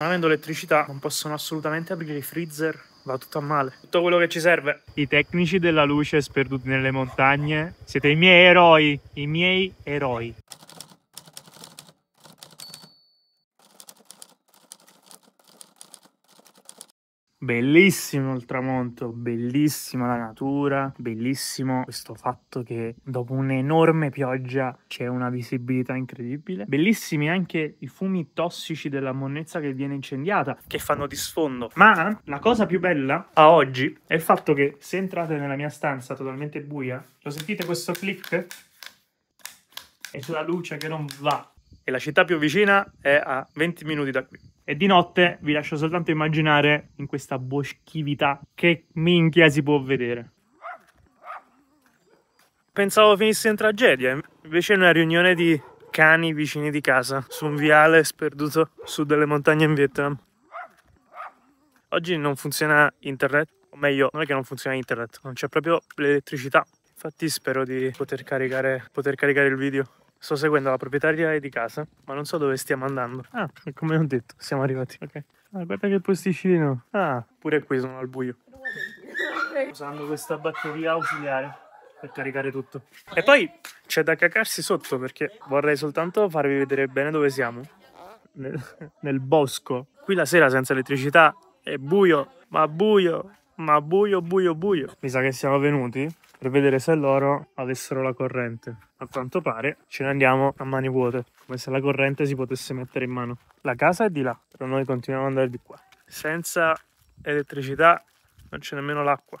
Non avendo elettricità non possono assolutamente aprire i freezer, va tutto a male. Tutto quello che ci serve. I tecnici della luce sperduti nelle montagne, siete i miei eroi, i miei eroi. Bellissimo il tramonto, bellissima la natura, bellissimo questo fatto che dopo un'enorme pioggia c'è una visibilità incredibile. Bellissimi anche i fumi tossici della monnezza che viene incendiata, che fanno di sfondo. Ma la cosa più bella a oggi è il fatto che se entrate nella mia stanza totalmente buia, lo sentite questo click? E c'è la luce che non va e la città più vicina è a 20 minuti da qui. E di notte vi lascio soltanto immaginare in questa boschività che minchia si può vedere. Pensavo finisse in tragedia, invece è una riunione di cani vicini di casa, su un viale sperduto su delle montagne in Vietnam. Oggi non funziona internet, o meglio, non è che non funziona internet, non c'è proprio l'elettricità. Infatti spero di poter caricare, poter caricare il video. Sto seguendo la proprietaria di casa, ma non so dove stiamo andando. Ah, come ho detto, siamo arrivati. Ok. Ah, guarda che posticino. Ah, pure qui sono al buio. Usando questa batteria ausiliare per caricare tutto. E poi c'è da cacarsi sotto perché vorrei soltanto farvi vedere bene dove siamo. Nel, nel bosco. Qui la sera senza elettricità è buio, ma buio, ma buio, buio, buio. Mi sa che siamo venuti per vedere se loro avessero la corrente. A quanto pare ce ne andiamo a mani vuote, come se la corrente si potesse mettere in mano. La casa è di là, però noi continuiamo ad andare di qua. Senza elettricità non c'è nemmeno l'acqua,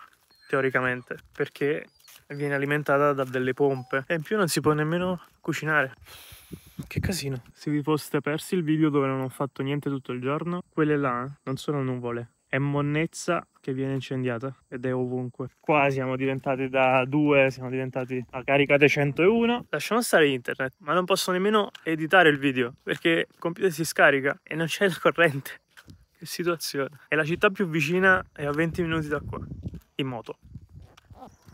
teoricamente, perché viene alimentata da delle pompe e in più non si può nemmeno cucinare. Che casino. Se vi foste persi il video dove non ho fatto niente tutto il giorno, quelle là eh, non sono nuvole, è monnezza che viene incendiata ed è ovunque. Qua siamo diventati da due, siamo diventati a caricate 101. Lasciamo stare internet, ma non posso nemmeno editare il video perché il computer si scarica e non c'è la corrente. Che situazione. E la città più vicina è a 20 minuti da qua, in moto.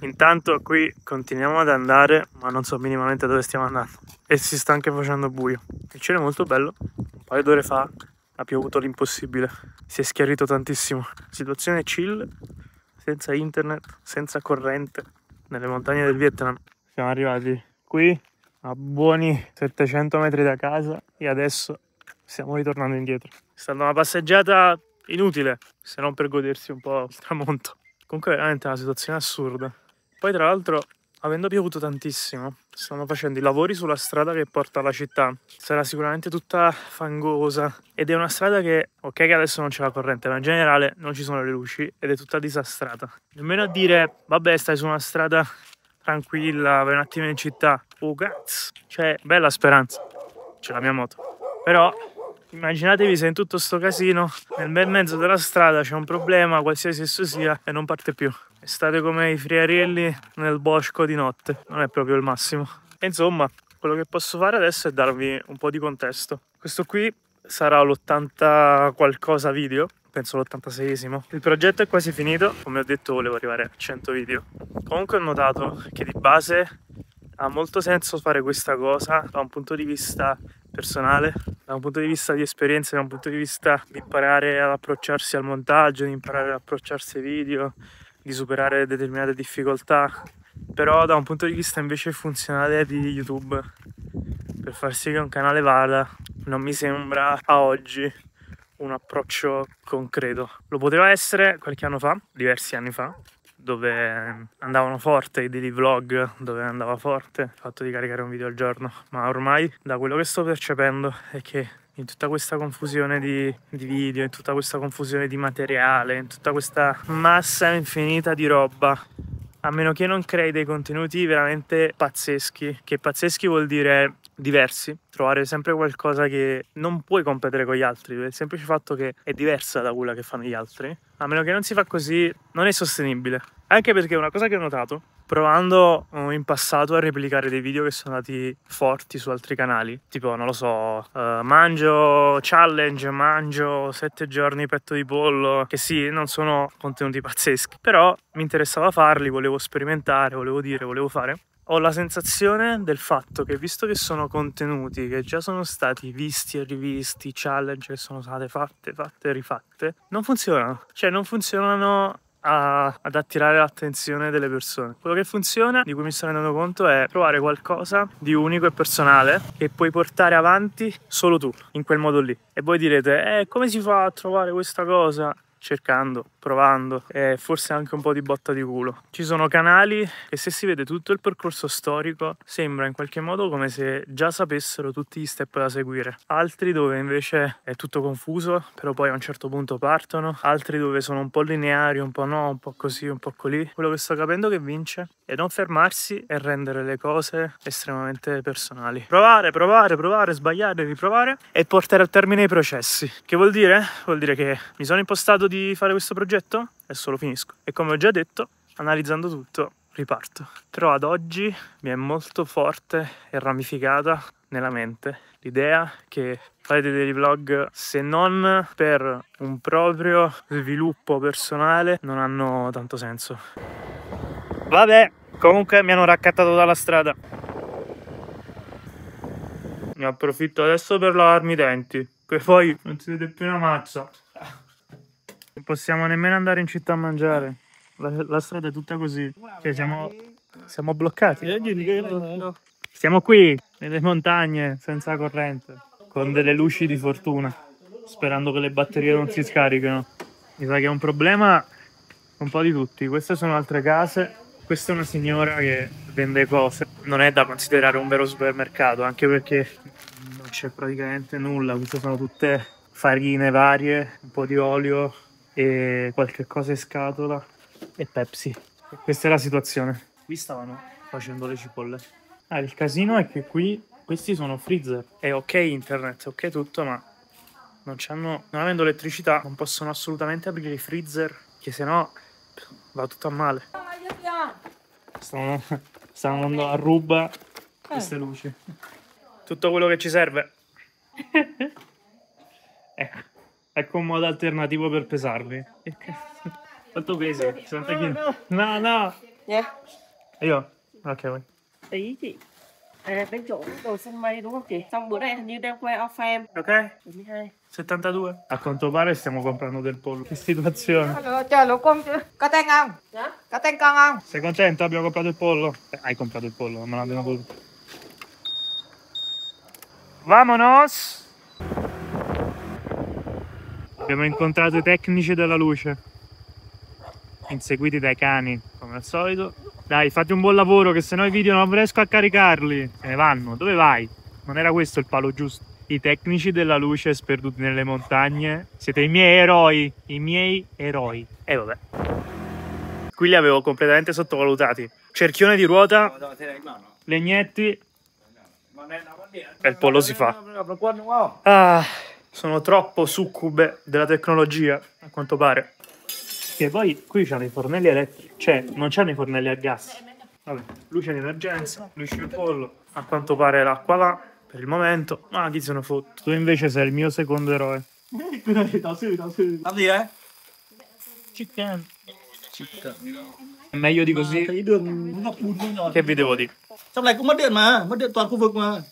Intanto qui continuiamo ad andare, ma non so minimamente dove stiamo andando. E si sta anche facendo buio. Il cielo è molto bello. Un paio d'ore fa ha piovuto l'impossibile. Si è schiarito tantissimo. Situazione chill, senza internet, senza corrente, nelle montagne del Vietnam. Siamo arrivati qui a buoni 700 metri da casa e adesso stiamo ritornando indietro. È stata una passeggiata inutile, se non per godersi un po' il tramonto. Comunque veramente è una situazione assurda. Poi tra l'altro Avendo piovuto tantissimo, stanno facendo i lavori sulla strada che porta alla città. Sarà sicuramente tutta fangosa ed è una strada che, ok che adesso non c'è la corrente, ma in generale non ci sono le luci ed è tutta disastrata. Nemmeno a dire, vabbè stai su una strada tranquilla, vai un attimo in città. Oh cazzo, cioè bella speranza, c'è la mia moto. Però Immaginatevi se in tutto sto casino, nel bel mezzo della strada c'è un problema, qualsiasi esso sia, e non parte più. E state come i friarielli nel bosco di notte, non è proprio il massimo. E insomma, quello che posso fare adesso è darvi un po' di contesto. Questo qui sarà l'80 qualcosa video, penso l'86esimo. Il progetto è quasi finito, come ho detto volevo arrivare a 100 video. Comunque ho notato che di base ha molto senso fare questa cosa da un punto di vista personale da un punto di vista di esperienza, da un punto di vista di imparare ad approcciarsi al montaggio, di imparare ad approcciarsi ai video, di superare determinate difficoltà, però da un punto di vista invece funzionale di YouTube, per far sì che un canale vada, non mi sembra a oggi un approccio concreto. Lo poteva essere qualche anno fa, diversi anni fa, dove andavano forte i dei vlog dove andava forte il fatto di caricare un video al giorno ma ormai da quello che sto percependo è che in tutta questa confusione di, di, video, in tutta questa confusione di materiale, in tutta questa massa infinita di roba a meno che non crei dei contenuti veramente pazzeschi, che pazzeschi vuol dire diversi, trovare sempre qualcosa che non puoi competere con gli altri, per il semplice fatto che è diversa da quella che fanno gli altri, a meno che non si fa così non è sostenibile. Anche perché una cosa che ho notato provando mm, in passato a replicare dei video che sono andati forti su altri canali, tipo non lo so, uh, mangio challenge, mangio sette giorni petto di pollo, che sì, non sono contenuti pazzeschi, però mi interessava farli, volevo sperimentare, volevo dire, volevo fare. Ho la sensazione del fatto che visto che sono contenuti che già sono stati visti e rivisti, challenge che sono state fatte, fatte e rifatte, non funzionano. Cioè non funzionano a, ad attirare l'attenzione delle persone. Quello che funziona, di cui mi sto rendendo conto, è trovare qualcosa di unico e personale che puoi portare avanti solo tu, in quel modo lì. E voi direte, eh, come si fa a trovare questa cosa? cercando, provando e forse anche un po' di botta di culo. Ci sono canali che se si vede tutto il percorso storico sembra in qualche modo come se già sapessero tutti gli step da seguire, altri dove invece è tutto confuso però poi a un certo punto partono, altri dove sono un po' lineari, un po' no, un po' così, un po' colì. Quello che sto capendo che vince è non fermarsi e rendere le cose estremamente personali. Provare, provare, provare, sbagliare, riprovare e portare a termine i processi. Che vuol dire? Vuol dire che mi sono impostato di di fare questo progetto? Adesso lo finisco. E come ho già detto, analizzando tutto, riparto. Però ad oggi mi è molto forte e ramificata nella mente l'idea che farete dei vlog se non per un proprio sviluppo personale non hanno tanto senso. Vabbè, comunque mi hanno raccattato dalla strada. Ne approfitto adesso per lavarmi i denti, che poi non si vede più una mazza. Non possiamo nemmeno andare in città a mangiare. La, la strada è tutta così. Cioè, siamo, siamo bloccati. Eh? Siamo qui, nelle montagne, senza corrente, con delle luci di fortuna, sperando che le batterie non si scarichino. Mi sa che è un problema un po' di tutti. Queste sono altre case. Questa è una signora che vende cose. Non è da considerare un vero supermercato, anche perché non c'è praticamente nulla. Queste sono tutte farine varie, un po' di olio, e qualche cosa in scatola e Pepsi. Questa è la situazione. Qui stavano facendo le cipolle. Ah, il casino è che qui questi sono freezer. È ok internet, ok tutto, ma non, non avendo elettricità non possono assolutamente aprire i freezer, che sennò va tutto a male. Stanno, stanno andando a ruba queste luci. Tutto quello che ci serve. ecco. Ecco un modo alternativo per pesarvi. Quanto pesi? 60 kg? No, no! Yeah. Io? Ok, voi. Tí chị. À, đến chỗ đồ sân mây đúng không chị? Xong qua off em. Ok. 72. A quanto pare stiamo comprando del pollo. Che situazione. Allora, cioè, lo compro. Eh? Sei contento? Abbiamo comprato il pollo? Eh, hai comprato il pollo, non me l'abbiamo voluto. Vamonos! Abbiamo incontrato i tecnici della luce, inseguiti dai cani, come al solito. Dai, fate un buon lavoro, che se no i video non riesco a caricarli. Se ne vanno, dove vai? Non era questo il palo giusto. I tecnici della luce sperduti nelle montagne, siete i miei eroi, i miei eroi. E eh, vabbè. Qui li avevo completamente sottovalutati. Cerchione di ruota, legnetti, e il pollo si fa. Ah sono troppo succube della tecnologia, a quanto pare. E poi qui c'hanno i fornelli elettrici, cioè non c'hanno i fornelli a gas. Vabbè, luce in emergenza, luce il pollo, a quanto pare l'acqua là, per il momento. Ma ah, chi sono ne fotto? Tu invece sei il mio secondo eroe. da sì, da sì. Addio, eh? Chicken. Chicken. meglio di così? Ah, che vi devo dire? Trong này cũng mất điện mà, mất điện toàn khu vực mà.